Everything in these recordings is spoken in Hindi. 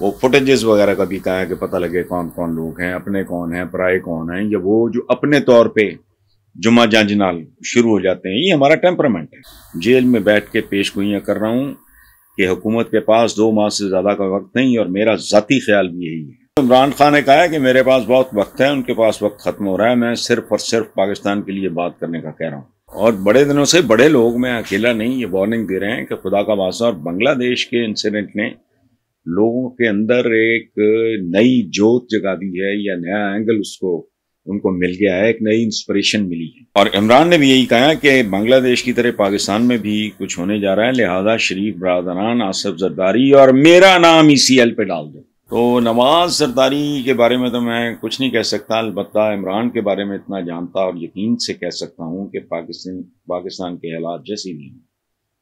वो फुटेजेस वगैरह का भी कहा है कि पता लगे कौन कौन लोग हैं अपने कौन हैं पराए कौन हैं या वो जो अपने तौर पे जुमा जांजनाल शुरू हो जाते हैं ये हमारा टेम्परामेंट है जेल में बैठ के पेश गोइयाँ कर रहा हूँ कि हुकूमत के पास दो माह से ज़्यादा का वक्त नहीं और मेरा ज़ाती ख्याल भी यही है इमरान खान ने कहा है कि मेरे पास बहुत वक्त है उनके पास वक्त ख़त्म हो रहा है मैं सिर्फ और सिर्फ पाकिस्तान के लिए बात करने का कह रहा हूँ और बड़े दिनों से बड़े लोग मैं अकेला नहीं ये वार्निंग दे रहे हैं कि खुदा का वास्ता और बांग्लादेश के इंसिडेंट ने लोगों के अंदर एक नई जोत जगा दी है या नया एंगल उसको उनको मिल गया है एक नई इंस्पिरेशन मिली है और इमरान ने भी यही कहा कि बांग्लादेश की तरह पाकिस्तान में भी कुछ होने जा रहा है लिहाजा शरीफ बरदरान आसफ जरदारी और मेरा नाम ई सी एल पे डाल दो तो नवाज सरदारी के बारे में तो मैं कुछ नहीं कह सकता अलबत् इमरान के बारे में इतना जानता और यकीन से कह सकता हूँ कि पाकिस्तान पाकिस्तान के हालात जैसे नहीं हैं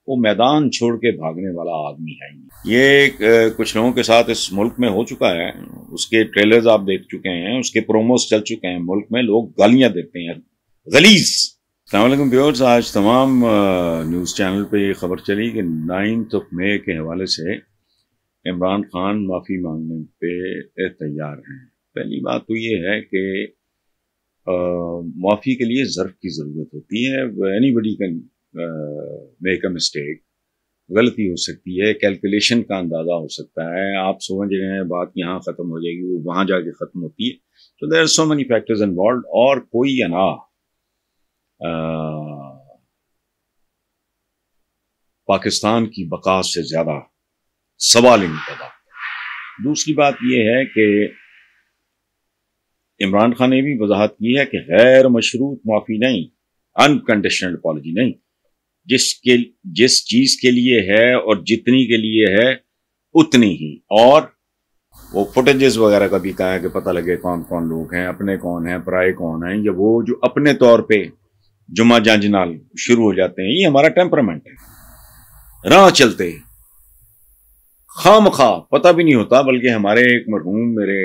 वो मैदान छोड़ के भागने वाला आदमी है ये कुछ लोगों के साथ इस मुल्क में हो चुका है उसके ट्रेलर्स आप देख चुके हैं उसके प्रोमोस चल चुके हैं मुल्क में लोग गालियां देते हैं गलीज अलैक्म प्योर्स आज तमाम न्यूज़ चैनल पे ये खबर चली कि नाइन्थ ऑफ मे के हवाले से इमरान खान माफ़ी मांगने पे तैयार हैं पहली बात तो ये है कि माफ़ी के लिए ज़र्फ की ज़रूरत होती है anybody can make a mistake गलती हो सकती है कैलकुलेशन का अंदाज़ा हो सकता है आप समझ रहे हैं बात यहाँ ख़त्म हो जाएगी वो वहाँ जाके ख़त्म होती है तो there are so many factors involve और कोई अना पाकिस्तान की बका से ज़्यादा सवाल इन पैदा दूसरी बात यह है कि इमरान खान ने भी वजाहत की है कि गैर मशरूत माफ़ी नहीं अनकंडीशनल पॉलिसी नहीं जिसके जिस चीज के लिए है और जितनी के लिए है उतनी ही और वो फुटेजेस वगैरह का भी कहा है कि पता लगे कौन कौन लोग हैं अपने कौन हैं पराए कौन हैं या वो जो अपने तौर पे जुमा जंज नाल शुरू हो जाते हैं ये हमारा टेम्परामेंट है राह चलते खाम खा पता भी नहीं होता बल्कि हमारे एक मरहूम मेरे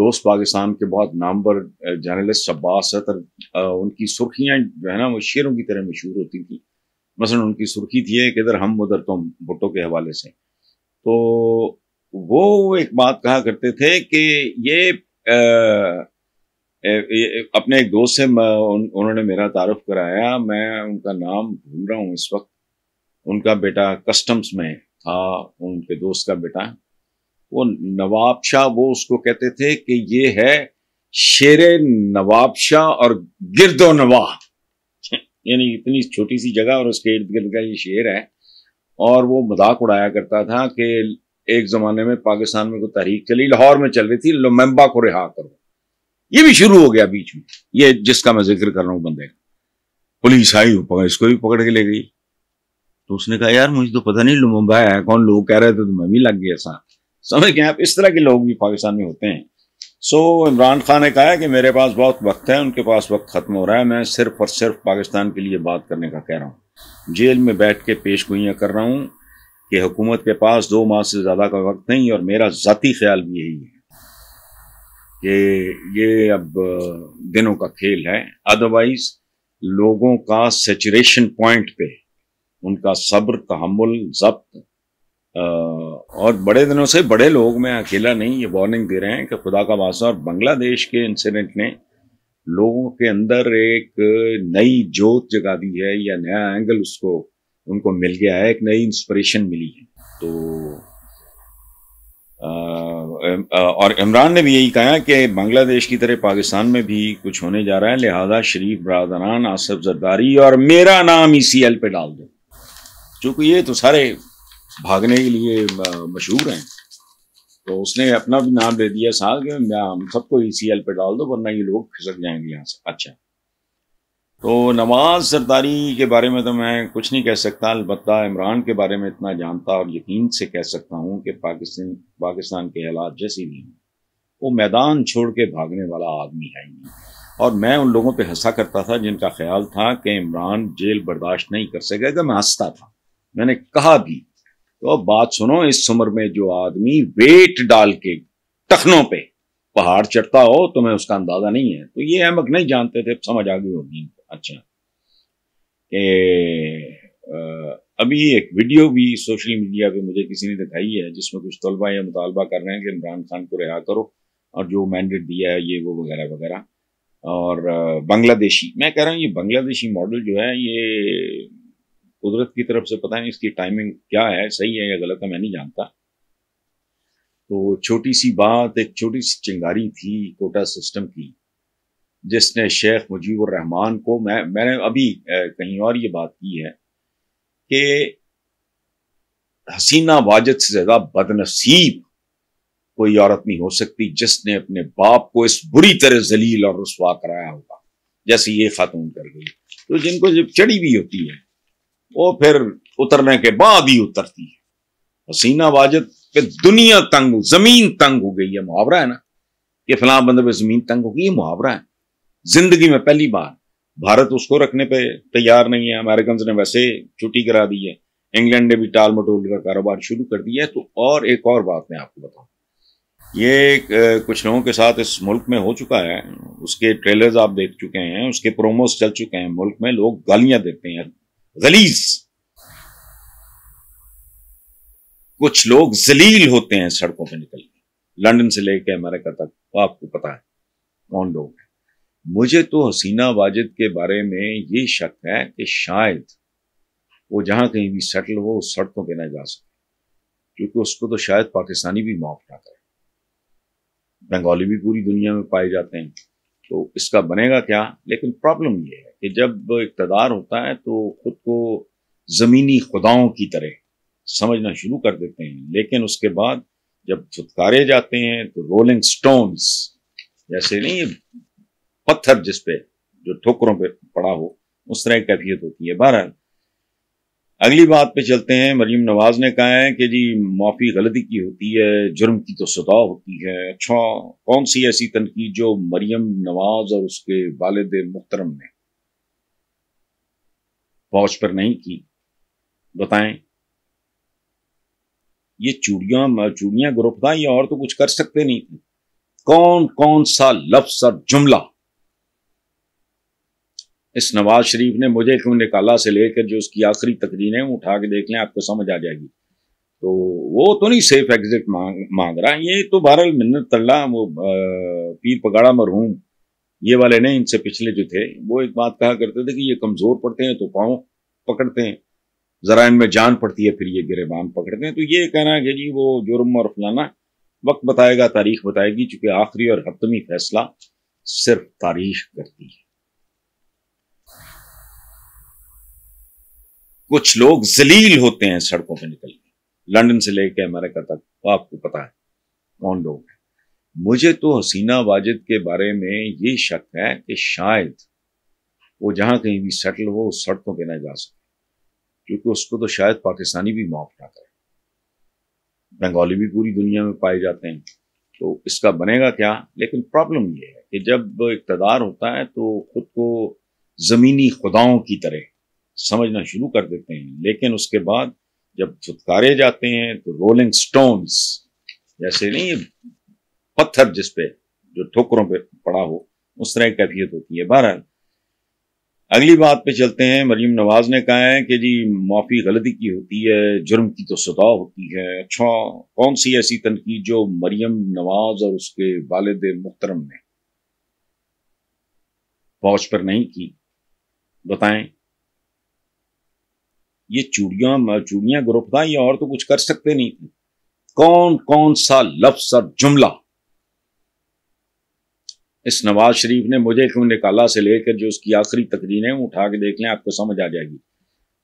दोस्त पाकिस्तान के बहुत नामवर जर्नलिस्ट शब्बास उनकी सुर्खियां जो है ना वो शेरों की तरह मशहूर होती थी मसलन उनकी सुर्खी थी कि इधर हम उधर तुम भुट्टो के हवाले से तो वो एक बात कहा करते थे कि ये आ, अपने एक दोस्त से उन, उन्होंने मेरा तारफ कराया मैं उनका नाम ढूंढ रहा हूँ इस वक्त उनका बेटा कस्टम्स में था उनके दोस्त का बेटा वो नवाब शाह वो उसको कहते थे कि ये है शेर नवाब शाह और गिरदो नवाब यानी इतनी छोटी सी जगह और उसके इर्द गिर्द का ये शेर है और वो मजाक उड़ाया करता था कि एक जमाने में पाकिस्तान में कोई तहरीक चली लाहौर में चल रही थी लोमेम्बा को रिहा करो ये भी शुरू हो गया बीच में ये जिसका मैं जिक्र कर रहा हूं बंदे का पुलिस आई इसको भी पकड़ के ले गई तो उसने कहा यार मुझे तो पता नहीं लुम्बा है कौन लोग कह रहे थे तो मैं भी लग गया साथ समझ गए आप इस तरह के लोग भी पाकिस्तान में होते हैं सो so, इमरान खान ने कहा है कि मेरे पास बहुत वक्त है उनके पास वक्त ख़त्म हो रहा है मैं सिर्फ और सिर्फ पाकिस्तान के लिए बात करने का कह रहा हूँ जेल में बैठ के पेश गोइया कर रहा हूँ कि हुकूमत के पास दो माह से ज़्यादा का वक्त नहीं और मेरा ज़ाती ख्याल भी यही है कि ये अब दिनों का खेल है अदरवाइज लोगों का सेचुरेशन पॉइंट पे उनका सब्र तहमुल जब्त और बड़े दिनों से बड़े लोग मैं अकेला नहीं ये वार्निंग दे रहे हैं कि खुदा का वास्ता और बांग्लादेश के इंसिडेंट ने लोगों के अंदर एक नई जोत जगा दी है या नया एंगल उसको उनको मिल गया है एक नई इंस्पिरेशन मिली है तो आ, आ, और इमरान ने भी यही कहा कि बांग्लादेश की तरह पाकिस्तान में भी कुछ होने जा रहा है लिहाजा शरीफ बरदरान आसफ जरदारी और मेरा नाम ई सी एल पे डाल दो चूंकि ये तो सारे भागने के लिए मशहूर हैं तो उसने अपना भी नाम दे दिया साल कि हम सबको ई सी एल पर डाल दो वरना ये लोग खिसक जाएंगे यहाँ से अच्छा तो नवाज सरदारी के बारे में तो मैं कुछ नहीं कह सकता अलबत् इमरान के बारे में इतना जानता और यकीन से कह सकता हूँ कि पाकिस्तान पाकिस्तान के हालात जैसे भी हैं वो मैदान छोड़ के भागने वाला आदमी है ही और मैं उन लोगों पर हंसा करता था जिनका ख्याल था कि इमरान जेल बर्दाश्त नहीं कर सकेगा मैं हंसता था मैंने कहा भी तो अब बात सुनो इस उम्र में जो आदमी वेट डाल के टखनों पे पहाड़ चढ़ता हो तो मैं उसका अंदाजा नहीं है तो ये अहमक नहीं जानते थे समझ आ गई होगी अच्छा कि अभी एक वीडियो भी सोशल मीडिया पे मुझे किसी ने दिखाई है जिसमें कुछ तलबा या मुतालबा कर रहे हैं कि इमरान खान को रिहा करो और जो मैंडेट दिया है ये वो वगैरह वगैरह और बांग्लादेशी मैं कह रहा हूँ ये बांग्लादेशी मॉडल जो है ये कुदरत की तरफ से पता नहीं इसकी टाइमिंग क्या है सही है या गलत है मैं नहीं जानता तो छोटी सी बात एक छोटी सी चिंगारी थी कोटा सिस्टम की जिसने शेख मुजीबर रहमान को मैं मैंने अभी कहीं और ये बात की है कि हसीना वाजद से ज़्यादा बदनसीब कोई औरत नहीं हो सकती जिसने अपने बाप को इस बुरी तरह जलील और रसवा कराया होगा जैसे ये खातून कर गई तो जिनको जब चढ़ी भी होती है वो फिर उतरने के बाद ही उतरती है हसीना वाजिद पे दुनिया तंग जमीन तंग हो गई है मुहावरा है ना कि फलां बंदे पे जमीन तंग हो गई ये मुहावरा है जिंदगी में पहली बार भारत उसको रखने पे तैयार नहीं है अमेरिकन ने वैसे छुट्टी करा दी है इंग्लैंड ने भी टाल मटोल का कारोबार शुरू कर दिया है तो और एक और बात मैं आपको बताऊं ये कुछ लोगों के साथ इस मुल्क में हो चुका है उसके ट्रेलर्स आप देख चुके हैं उसके प्रोमोस चल चुके हैं मुल्क में लोग गालियां देते हैं गलीज कुछ लोग जलील होते हैं सड़कों पर निकल के लंदन से लेके अमेरिका तक आपको पता है कौन लोग हैं मुझे तो हसीना वाजिद के बारे में ये शक है कि शायद वो जहां कहीं भी सेटल हो उस सड़कों पर ना जा सके क्योंकि उसको तो शायद पाकिस्तानी भी माफ ना करे बंगाली भी पूरी दुनिया में पाए जाते हैं तो इसका बनेगा क्या लेकिन प्रॉब्लम ये है कि जब इकतदार होता है तो खुद को ज़मीनी खुदाओं की तरह समझना शुरू कर देते हैं लेकिन उसके बाद जब छुटकारे जाते हैं तो रोलिंग स्टोन्स जैसे नहीं पत्थर जिसपे जो ठोकरों पे पड़ा हो उस तरह की कैफियत होती है बहरहाल अगली बात पे चलते हैं मरीम नवाज ने कहा है कि जी माफ़ी गलती की होती है जुर्म की तो सदा होती है अच्छा कौन सी ऐसी तनकीद जो मरीम नवाज और उसके वालद मुख्तरम ने फौज पर नहीं की बताएं ये चूड़िया चूड़िया ग्रुप था ये और तो कुछ कर सकते नहीं थे कौन कौन सा लफ्स और जुमला इस नवाज शरीफ ने मुझे क्यों निकाला से लेकर जो उसकी आखिरी है उठा के देख लें आपको समझ आ जाएगी तो वो तो नहीं सेफ एग्जिट मांग मांग रहा ये तो बहरल मिन्नत तल्ला वो पीर पगाड़ा मरहूम ये वाले नहीं इनसे पिछले जो थे वो एक बात कहा करते थे कि ये कमज़ोर पड़ते हैं तो पाँव पकड़ते हैं ज़रा इनमें जान पड़ती है फिर ये गिरेबान पकड़ते हैं तो ये कहना है कि जी वो जुर्म और फलाना वक्त बताएगा तारीख बताएगी चूंकि आखिरी और हतमी फैसला सिर्फ तारीख करती है कुछ लोग जलील होते हैं सड़कों पर निकल लंदन से लेके अमेरिका तक आपको पता है कौन लोग हैं मुझे तो हसीना वाजिद के बारे में ये शक है कि शायद वो जहाँ कहीं भी सेटल हो उस सड़कों पर ना जा सके क्योंकि उसको तो शायद पाकिस्तानी भी माफ ना करे बंगाली भी पूरी दुनिया में पाए जाते हैं तो इसका बनेगा क्या लेकिन प्रॉब्लम ये है कि जब इकतदार होता है तो खुद को ज़मीनी खुदाओं की तरह समझना शुरू कर देते हैं लेकिन उसके बाद जब छुटकारे जाते हैं तो रोलिंग स्टोन्स जैसे नहीं पत्थर जिस पे जो ठोकरों पे पड़ा हो उस तरह की कैफियत होती है बहरहाल अगली बात पे चलते हैं मरीम नवाज ने कहा है कि जी माफ़ी गलती की होती है जुर्म की तो सदा होती है अच्छा कौन सी ऐसी तनकीद जो मरीम नवाज और उसके वालद मुख्तरम ने पहुंच पर नहीं की बताएं ये चूड़िया चूड़िया ग्रुप था ये और तो कुछ कर सकते नहीं थे कौन कौन सा लफ्स और जुमला इस नवाज शरीफ ने मुझे क्यों निकाला से लेकर जो उसकी आखिरी तकरीर है उठा के देख लें आपको समझ आ जाएगी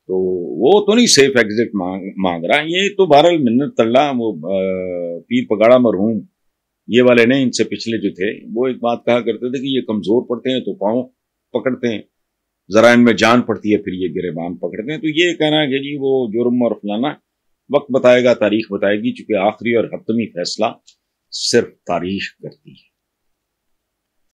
तो वो तो नहीं सेफ एग्जिट मांग मांग रहा ये तो बहरल मिन्नत तल्ला वो पीर पगाड़ा मरहूम ये वाले नहीं इनसे पिछले जो थे वो एक बात कहा करते थे कि ये कमज़ोर पड़ते हैं तो पाओ पकड़ते हैं जरा इनमें जान पड़ती है फिर ये गिरेबान पकड़ते हैं तो ये कहना है कि जी वो जुर्म और फलाना वक्त बताएगा तारीख बताएगी चूंकि आखिरी और हतमी फैसला सिर्फ तारीख करती है